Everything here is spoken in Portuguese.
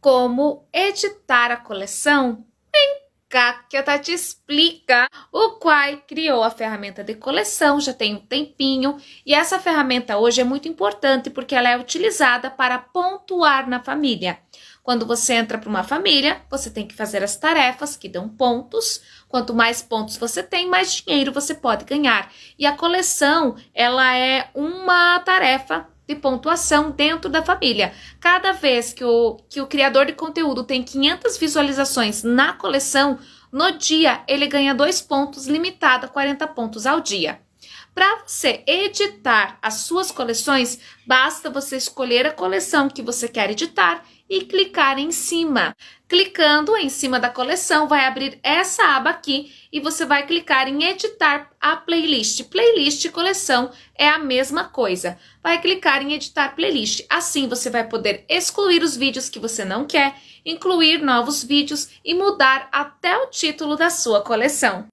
como editar a coleção? Vem cá que a Tati tá explica. O Quai criou a ferramenta de coleção, já tem um tempinho, e essa ferramenta hoje é muito importante porque ela é utilizada para pontuar na família. Quando você entra para uma família, você tem que fazer as tarefas que dão pontos. Quanto mais pontos você tem, mais dinheiro você pode ganhar. E a coleção, ela é uma tarefa de pontuação dentro da família. Cada vez que o, que o criador de conteúdo tem 500 visualizações na coleção, no dia ele ganha dois pontos, limitado a 40 pontos ao dia. Para você editar as suas coleções, basta você escolher a coleção que você quer editar e clicar em cima. Clicando em cima da coleção, vai abrir essa aba aqui e você vai clicar em editar a playlist. Playlist e coleção é a mesma coisa. Vai clicar em editar playlist. Assim você vai poder excluir os vídeos que você não quer, incluir novos vídeos e mudar até o título da sua coleção.